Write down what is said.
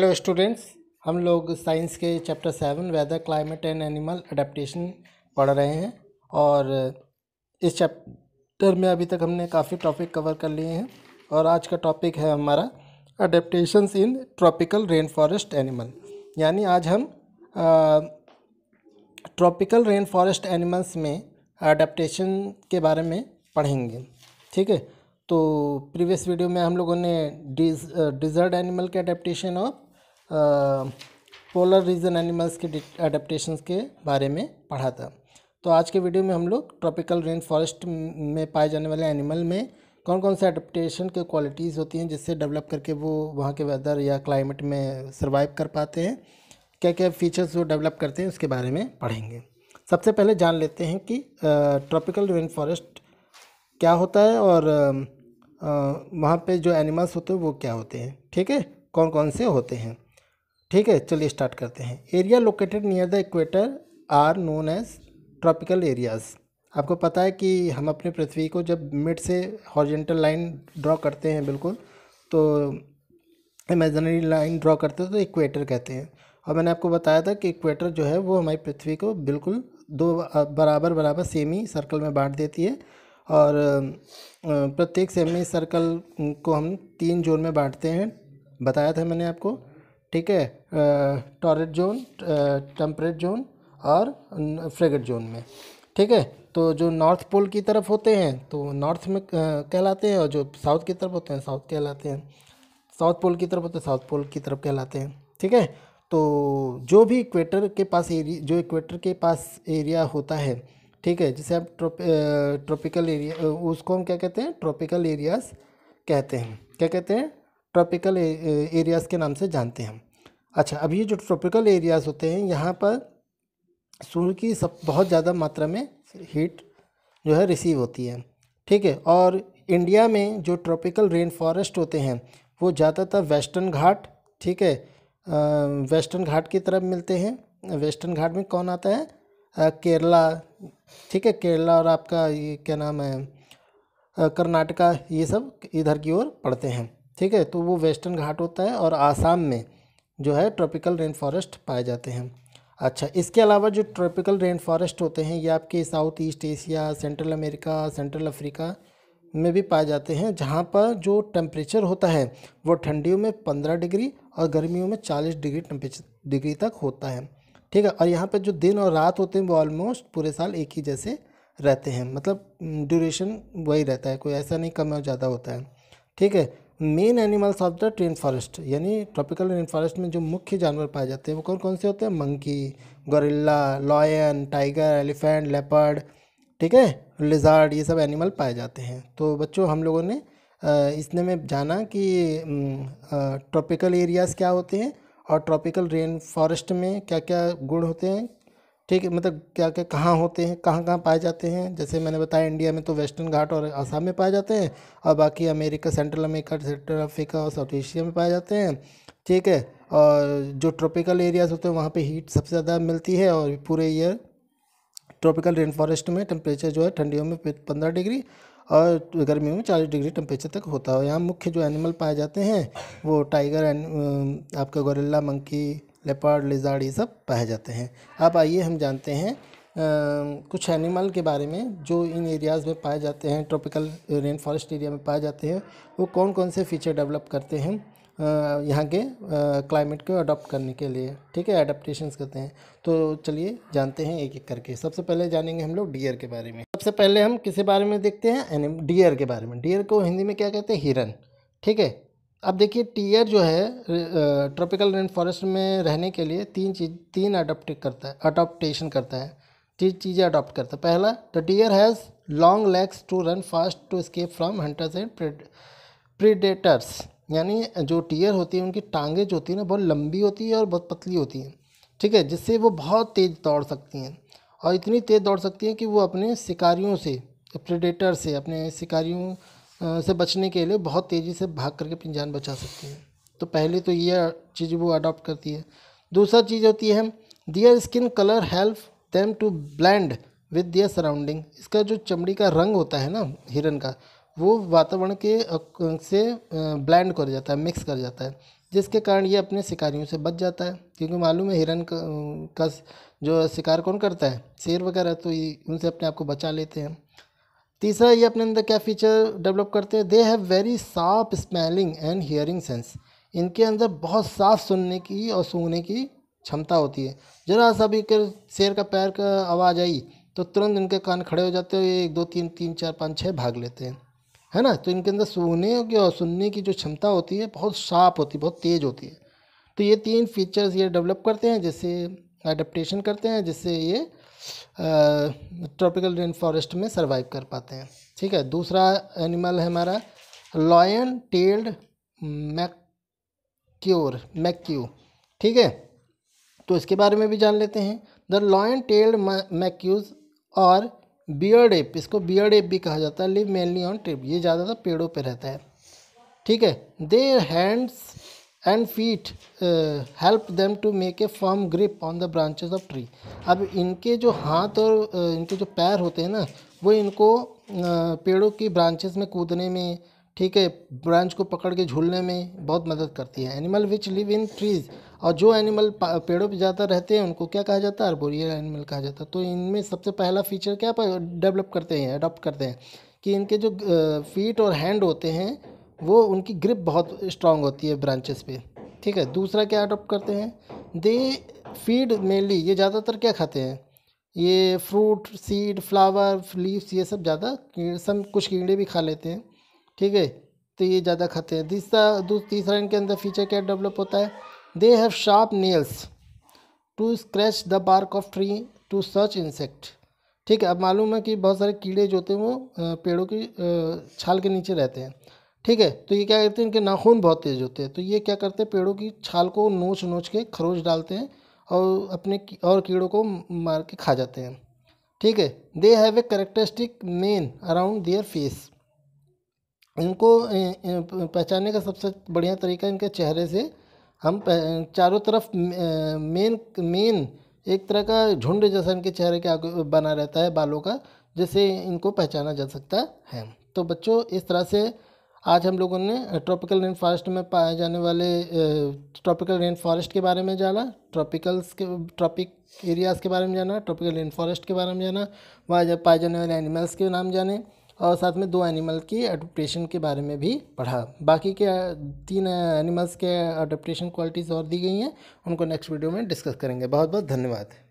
hello students हम लोग science के chapter seven weather climate and animal adaptation पढ़ रहे हैं और इस चैप्टर में अभी तक हमने काफ़ी टॉपिक कवर कर लिए हैं और आज का टॉपिक है हमारा adaptations in tropical rain forest animal यानी आज हम ट्रॉपिकल रेन फॉरेस्ट एनिमल्स में अडेप्टशन के बारे में पढ़ेंगे ठीक है तो प्रीवियस वीडियो में हम लोगों ने डिजर्ट एनिमल के अडेप्टशन और पोलर रीजन एनिमल्स के अडेप्टशन के बारे में पढ़ा था तो आज के वीडियो में हम लोग ट्रॉपिकल रेन फॉरेस्ट में पाए जाने वाले एनिमल में कौन कौन से अडेप्टशन के क्वालिटीज़ होती हैं जिससे डेवलप करके वो वहाँ के वेदर या क्लाइमेट में सर्वाइव कर पाते हैं क्या क्या फीचर्स वो डेवलप करते हैं उसके बारे में पढ़ेंगे सबसे पहले जान लेते हैं कि ट्रॉपिकल रेन फॉरेस्ट क्या होता है और वहाँ पे जो एनिमल्स होते हैं वो क्या होते हैं ठीक है कौन कौन से होते हैं ठीक है चलिए स्टार्ट करते हैं area located near the equator are known as tropical areas आपको पता है कि हम अपने पृथ्वी को जब मिड से हॉर्जेंटल लाइन ड्रॉ करते हैं बिल्कुल तो इमेजनरी लाइन ड्रॉ करते हैं तो इक्वेटर कहते हैं और मैंने आपको बताया था कि इक्वेटर जो है वो हमारी पृथ्वी को बिल्कुल दो बराबर बराबर सेमी सर्कल में बांट देती है और प्रत्येक सेमी सर्कल को हम तीन जोन में बांटते हैं बताया था मैंने आपको ठीक है टॉरेट जोन टम्परेट जोन और फ्रेगेट जोन में ठीक है तो जो नॉर्थ पोल की तरफ होते हैं तो नॉर्थ में कहलाते हैं और जो साउथ की तरफ होते हैं साउथ कहलाते हैं साउथ पोल की तरफ होते हैं साउथ पोल की तरफ कहलाते हैं ठीक है तो जो भी इक्वेटर के पास एरिया जो इक्वेटर के पास एरिया होता है ठीक है जिसे आप ट्रोप ट्रॉपिकल एरिया उसको हम क्या कहते हैं ट्रॉपिकल एरियाज़ कहते हैं क्या कहते हैं ट्रॉपिकल एरियाज़ के नाम से जानते हैं हम अच्छा अब ये जो ट्रॉपिकल एरियाज़ होते हैं यहाँ पर सूर्य की सब बहुत ज़्यादा मात्रा में हीट जो है रिसीव होती है ठीक है और इंडिया में जो ट्रॉपिकल रेन फॉरेस्ट होते हैं वो ज़्यादातर वेस्टर्न घाट ठीक है वेस्टर्न घाट की तरफ मिलते हैं वेस्टर्न घाट में कौन आता है केरला ठीक है केरला और आपका ये क्या नाम है कर्नाटका ये सब इधर की ओर पड़ते हैं ठीक है तो वो वेस्टर्न घाट होता है और आसाम में जो है ट्रॉपिकल रेन फॉरेस्ट पाए जाते हैं अच्छा इसके अलावा जो ट्रॉपिकल रेन फॉरेस्ट होते हैं ये आपके south east Asia central America central Africa में भी पाए जाते हैं जहाँ पर जो टेम्परेचर होता है वो ठंडियों में पंद्रह डिग्री और गर्मियों में चालीस डिग्री टेम्परेचर डिग्री तक होता है ठीक है और यहाँ पर जो दिन और रात होते हैं वो ऑलमोस्ट पूरे साल एक ही जैसे रहते हैं मतलब ड्यूरेशन वही रहता है कोई ऐसा नहीं कम और ज़्यादा होता है ठीक है main animals of the rain forest यानी ट्रॉपिकल रेन फॉरेस्ट में जो मुख्य जानवर पाए जाते हैं वो कौन कौन से होते हैं monkey gorilla lion tiger elephant leopard ठीक है लिजार्ड ये सब एनिमल पाए जाते हैं तो बच्चों हम लोगों ने इसने में जाना कि ट्रॉपिकल एरियाज़ क्या होते हैं और ट्रॉपिकल रेन फॉरेस्ट में क्या क्या गुण होते हैं ठीक है मतलब क्या क्या कहाँ होते हैं कहाँ कहाँ पाए जाते हैं जैसे मैंने बताया इंडिया में तो वेस्टर्न घाट और आसाम में पाए जाते हैं और बाकी America central America central Africa और साउथ एशिया में पाए जाते हैं ठीक है और जो ट्रॉपिकल एरियाज़ होते हैं वहाँ पे हीट सबसे ज़्यादा मिलती है और पूरे ईयर ट्रॉपिकल रेन फॉरेस्ट में टेम्परेचर जो है ठंडियों में पंद्रह डिग्री और गर्मियों में 40 डिग्री टेम्परेचर तक होता है यहाँ मुख्य जो एनिमल पाए जाते हैं वो टाइगर आपका गोरिल्ला मंकी लेपर्ड लिजाड़ ये सब पाए जाते हैं अब आइए हम जानते हैं आ, कुछ एनिमल के बारे में जो इन एरियाज़ में पाए जाते हैं ट्रॉपिकल रेन फॉरेस्ट एरिया में पाए जाते हैं वो कौन कौन से फीचर डेवलप करते हैं यहाँ के क्लाइमेट को अडोप्ट करने के लिए ठीक है अडोप्टेशन करते हैं तो चलिए जानते हैं एक एक करके सबसे पहले जानेंगे हम लोग डियर के बारे में सबसे पहले हम किसी बारे में देखते हैं एनिम डियर के बारे में डियर को हिंदी में क्या कहते हैं हिरन ठीक है अब देखिए टीयर जो है ट्रॉपिकल रेन फॉरेस्ट में रहने के लिए तीन चीज तीन अडोप्ट करता है अडोप्टेशन करता है तीन चीज़ें अडोप्ट करता है पहला the deer has long legs to run fast to escape from hunters and predators यानी जो टीयर होती है उनकी टांगें जो होती है ना बहुत लंबी होती है और बहुत पतली होती हैं ठीक है जिससे वो बहुत तेज़ दौड़ सकती हैं और इतनी तेज़ दौड़ सकती हैं कि वो अपने शिकारियों से प्रेडेटर से अपने शिकारियों से बचने के लिए बहुत तेज़ी से भाग करके अपनी जान बचा सकती हैं तो पहले तो ये चीज़ वो अडॉप्ट करती है दूसरा चीज़ होती है their skin colour help them to blend with their surrounding इसका जो चमड़ी का रंग होता है ना हिरन का वो वातावरण के से ब्लेंड कर जाता है मिक्स कर जाता है जिसके कारण ये अपने शिकारियों से बच जाता है क्योंकि मालूम है हिरन का, का जो शिकार कौन करता है शेर वगैरह तो ये उनसे अपने आप को बचा लेते हैं तीसरा ये अपने अंदर क्या फीचर डेवलप करते हैं they have very sharp smelling and hearing sense इनके अंदर बहुत साफ सुनने की और सूंघने की क्षमता होती है ज़रा सा भी कर शेर का पैर का आवाज़ आई तो तुरंत इनके कान खड़े हो जाते हैं एक दो तीन तीन चार पाँच छः भाग लेते हैं है ना तो इनके अंदर सूंघने की और सुनने की जो क्षमता होती है बहुत साफ होती है बहुत तेज़ होती है तो ये तीन फीचर्स ये डेवलप करते हैं जिससे अडेप्टशन करते हैं जिससे ये ट्रॉपिकल रेन फॉरेस्ट में सर्वाइव कर पाते हैं ठीक है दूसरा एनिमल है हमारा लॉयन टेल्ड मैक्योर मैक्यू ठीक है तो इसके बारे में भी जान लेते हैं द लॉयन टेल्ड मैक्यूज और बियर्ड एप इसको बियर्ड एप भी कहा जाता है लिव मेनली ऑन ट्रिप ये ज़्यादातर तो पेड़ों पे रहता है ठीक है their hands and feet help them to make a firm grip on the branches of tree अब इनके जो हाथ और uh, इनके जो पैर होते हैं ना वो इनको uh, पेड़ों की ब्रांचेस में कूदने में ठीक है ब्रांच को पकड़ के झूलने में बहुत मदद करती है animal which live in trees और जो एनिमल पेड़ों पर ज़्यादा रहते हैं उनको क्या कहा जाता है अर्बोरियल एनिमल कहा जाता है तो इनमें सबसे पहला फीचर क्या डेवलप करते हैं अडॉप्ट करते हैं कि इनके जो फीट और हैंड होते हैं वो उनकी ग्रिप बहुत स्ट्रांग होती है ब्रांचेस पे ठीक है दूसरा क्या अडोप्ट करते हैं दे फीड मेनली ये ज़्यादातर क्या खाते हैं ये फ्रूट सीड फ्लावर लीव्स ये सब ज़्यादा सब कुछ कीड़े भी खा लेते हैं ठीक है तो ये ज़्यादा खाते हैं तीसरा तीसरा इनके अंदर फीचर क्या डेवलप होता है they have sharp nails to scratch the bark of tree to search insect ठीक है अब मालूम है कि बहुत सारे कीड़े जो होते हैं वो पेड़ों की छाल के नीचे रहते हैं ठीक है तो ये क्या करते हैं इनके नाखून बहुत तेज़ होते हैं तो ये क्या करते हैं पेड़ों की छाल को नोच नोच के खरोच डालते हैं और अपने और कीड़ों को मार के खा जाते हैं ठीक है they have a characteristic mane around their face इनको पहचानने का सबसे बढ़िया तरीका इनके चेहरे से हम चारों तरफ मेन मेन एक तरह का झुंड जैसा इनके चेहरे के आगे बना रहता है बालों का जिससे इनको पहचाना जा सकता है तो बच्चों इस तरह से आज हम लोगों ने ट्रॉपिकल रेन फॉरेस्ट में पाए जाने वाले ट्रॉपिकल रेन फॉरेस्ट के बारे में जाना ट्रॉपिकल्स के ट्रॉपिक एरियाज़ के बारे में जाना ट्रॉपिकल रेन फॉरेस्ट के बारे में जाना वहाँ जब पाए जाने वाले एनिमल्स के नाम जाने और साथ में दो एनिमल की अडप्टेशन के बारे में भी पढ़ा बाकी के तीन एनिमल्स के अडप्टेशन क्वालिटीज़ और दी गई हैं उनको नेक्स्ट वीडियो में डिस्कस करेंगे बहुत बहुत धन्यवाद